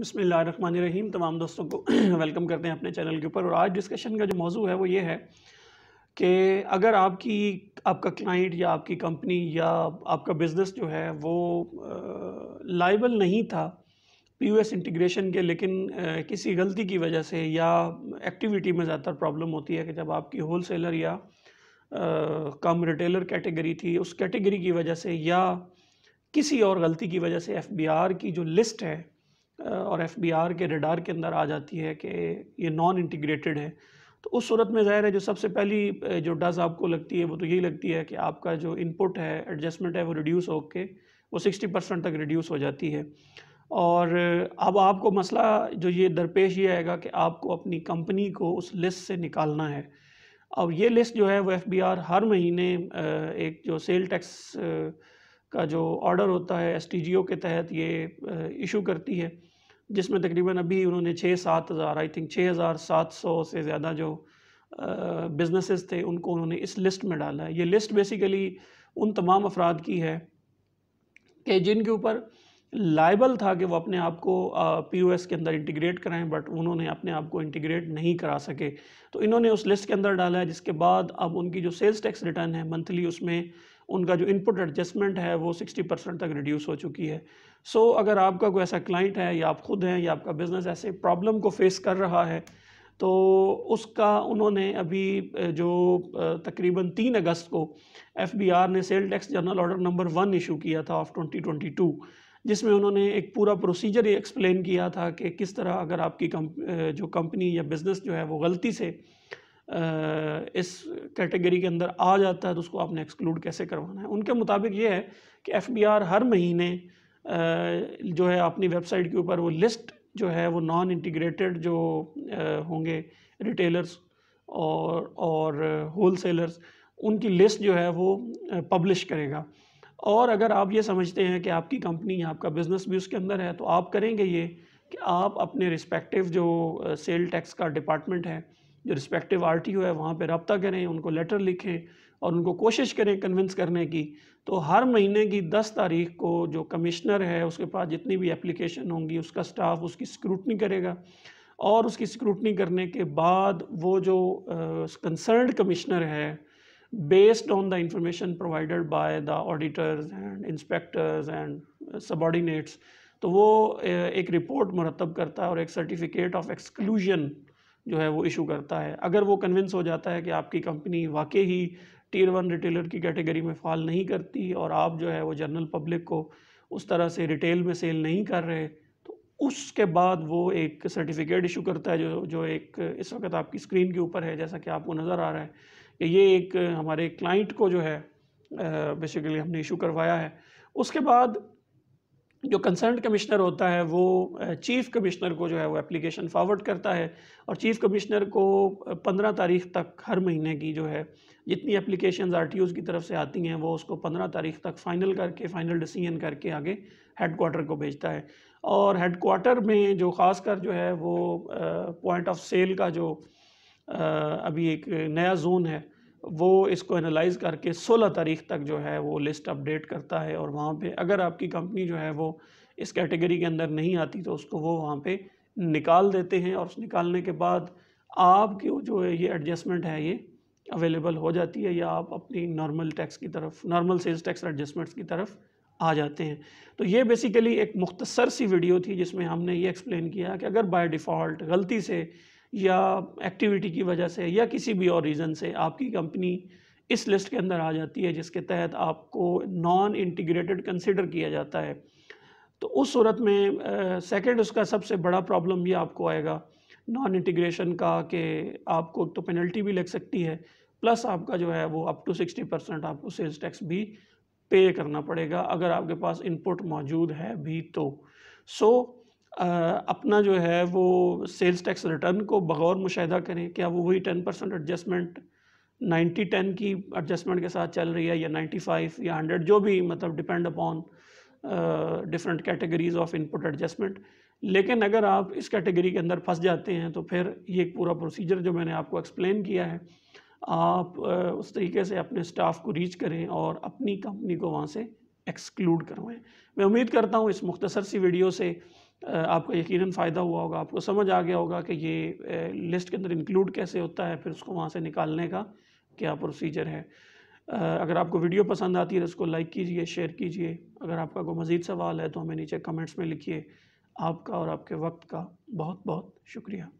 रहीम तमाम दोस्तों को वेलकम करते हैं अपने चैनल के ऊपर और आज डिस्कशन का जो मौजू है वो ये है कि अगर आपकी आपका क्लाइंट या आपकी कंपनी या आपका बिज़नेस जो है वो लाइबल नहीं था पीयूएस इंटीग्रेशन के लेकिन आ, किसी गलती की वजह से या एक्टिविटी में ज़्यादातर प्रॉब्लम होती है कि जब आपकी होल सेलर या आ, कम रिटेलर कैटेगरी थी उस कैटेगरी की वजह से या किसी और गलती की वजह से एफ़ की जो लिस्ट है और एफ के रडार के अंदर आ जाती है कि ये नॉन इंटीग्रेटेड है तो उस सूरत में ज़ाहिर है जो सबसे पहली जो डस आपको लगती है वो तो यही लगती है कि आपका जो इनपुट है एडजस्टमेंट है वो रिड्यूस हो के वो सिक्सटी परसेंट तक रिड्यूस हो जाती है और अब आपको मसला जो ये दरपेश ये आएगा कि आपको अपनी कंपनी को उस लिस्ट से निकालना है अब ये लिस्ट जो है वो एफ हर महीने एक जो सेल टैक्स का जो ऑर्डर होता है एस के तहत ये इशू करती है जिसमें तकरीबन अभी उन्होंने छः सात हज़ार आई थिंक छः हज़ार सात सौ से ज़्यादा जो बिजनेसेस थे उनको उन्होंने इस लिस्ट में डाला है ये लिस्ट बेसिकली उन तमाम अफराद की है कि जिनके ऊपर लाइबल था कि वो अपने आप को पी के अंदर इंटीग्रेट कराएं बट उन्होंने अपने आप को इंटीग्रेट नहीं करा सके तो इन्होंने उस लिस्ट के अंदर डाला है जिसके बाद अब उनकी जो सेल्स टैक्स रिटर्न है मंथली उसमें उनका जो इनपुट एडजस्टमेंट है वो 60 परसेंट तक रिड्यूस हो चुकी है सो so, अगर आपका कोई ऐसा क्लाइंट है या आप खुद हैं या आपका बिज़नेस ऐसे प्रॉब्लम को फेस कर रहा है तो उसका उन्होंने अभी जो तकरीबन तीन अगस्त को एफ ने sale tax journal order number one issue किया था ऑफ 2022 जिसमें उन्होंने एक पूरा प्रोसीजर ये एक्सप्लेन किया था कि किस तरह अगर आपकी कम, जो कंपनी या बिज़नेस जो है वो गलती से इस कैटेगरी के अंदर आ जाता है तो उसको आपने एक्सक्लूड कैसे करवाना है उनके मुताबिक ये है कि एफ हर महीने जो है अपनी वेबसाइट के ऊपर वो लिस्ट जो है वो नॉन इंटीग्रेटेड जो होंगे रिटेलर्स और और होल सेलर्स उनकी लिस्ट जो है वो पब्लिश करेगा और अगर आप ये समझते हैं कि आपकी कंपनी आपका बिज़नेस भी उसके अंदर है तो आप करेंगे ये कि आप अपने रिस्पेक्टिव जो सेल टैक्स का डिपार्टमेंट है जो रिस्पेक्टिव आर टी ओ है वहाँ पर रबता करें उनको लेटर लिखें और उनको कोशिश करें कन्विंस करने की तो हर महीने की दस तारीख को जो कमिश्नर है उसके पास जितनी भी एप्लीकेशन होंगी उसका स्टाफ उसकी स्क्रूटनी करेगा और उसकी स्क्रूटनी करने के बाद वो जो कंसर्नड uh, कमिश्नर है based on the information provided by the auditors and inspectors and subordinates तो वो एक रिपोर्ट मरतब करता है और एक सर्टिफिकेट ऑफ एक्सक्लूजन जो है वो इशू करता है अगर वो कन्विंस हो जाता है कि आपकी कंपनी वाकई ही टीयर वन रिटेलर की कैटेगरी में फॉल नहीं करती और आप जो है वो जनरल पब्लिक को उस तरह से रिटेल में सेल नहीं कर रहे तो उसके बाद वो एक सर्टिफिकेट इशू करता है जो जो एक इस वक्त आपकी स्क्रीन के ऊपर है जैसा कि आपको नज़र आ रहा है कि ये एक हमारे क्लाइंट को जो है बेसिकली हमने इशू करवाया है उसके बाद जो कंसर्न कमिश्नर होता है वो चीफ़ कमिश्नर को जो है वो एप्लीकेशन फॉरवर्ड करता है और चीफ़ कमिश्नर को पंद्रह तारीख तक हर महीने की जो है जितनी एप्लीकेशन आर की तरफ से आती हैं वो उसको पंद्रह तारीख तक फ़ाइनल करके फ़ाइनल डिसीजन करके आगे हेड क्वार्टर को भेजता है और हेड क्वार्टर में जो ख़ास कर जो है वो पॉइंट ऑफ सेल का जो आ, अभी एक नया जोन है वो इसको एनालाइज करके 16 तारीख तक जो है वो लिस्ट अपडेट करता है और वहाँ पे अगर आपकी कंपनी जो है वो इस कैटेगरी के अंदर नहीं आती तो उसको वो वहाँ पे निकाल देते हैं और उस निकालने के बाद आपके जो है ये एडजस्टमेंट है ये अवेलेबल हो जाती है या आप अपनी नॉर्मल टैक्स की तरफ नॉर्मल सेल्स टैक्स एडजस्टमेंट्स की तरफ आ जाते हैं तो ये बेसिकली एक मुख्तसर सी वीडियो थी जिसमें हमने ये एक्सप्लेन किया कि अगर बाय डिफ़ॉल्ट गलती से या एक्टिविटी की वजह से या किसी भी और रीज़न से आपकी कंपनी इस लिस्ट के अंदर आ जाती है जिसके तहत आपको नॉन इंटीग्रेटेड कंसिडर किया जाता है तो उस सूरत में सेकेंड उसका सबसे बड़ा प्रॉब्लम ये आपको आएगा नॉन इंटीग्रेशन का कि आपको तो पेनल्टी भी लग सकती है प्लस आपका जो है वो अप टू सिक्सटी परसेंट आपको सेल्स टैक्स भी पे करना पड़ेगा अगर आपके पास इनपुट मौजूद है भी तो सो so, अपना जो है वो सेल्स टैक्स रिटर्न को बगौर मुशाह करें क्या वो वही ten percent adjustment ninety ten की एडजस्टमेंट के साथ चल रही है या नाइन्टी फाइव या हंड्रेड जो भी मतलब depend upon different categories of input adjustment लेकिन अगर आप इस कैटेगरी के अंदर फंस जाते हैं तो फिर ये एक पूरा प्रोसीजर जो मैंने आपको एक्सप्लेन किया है आप उस तरीके से अपने स्टाफ को रीच करें और अपनी कंपनी को वहाँ से एक्सक्लूड करवाएं मैं उम्मीद करता हूँ इस मुख्तसर सी वीडियो से आपका यकीनन फ़ायदा हुआ होगा आपको समझ आ गया होगा कि ये लिस्ट के अंदर इंक्लूड कैसे होता है फिर उसको वहाँ से निकालने का क्या प्रोसीजर है अगर आपको वीडियो पसंद आती है तो उसको लाइक कीजिए शेयर कीजिए अगर आपका कोई मज़ीद सवाल है तो हमें नीचे कमेंट्स में लिखिए आपका और आपके वक्त का बहुत बहुत शुक्रिया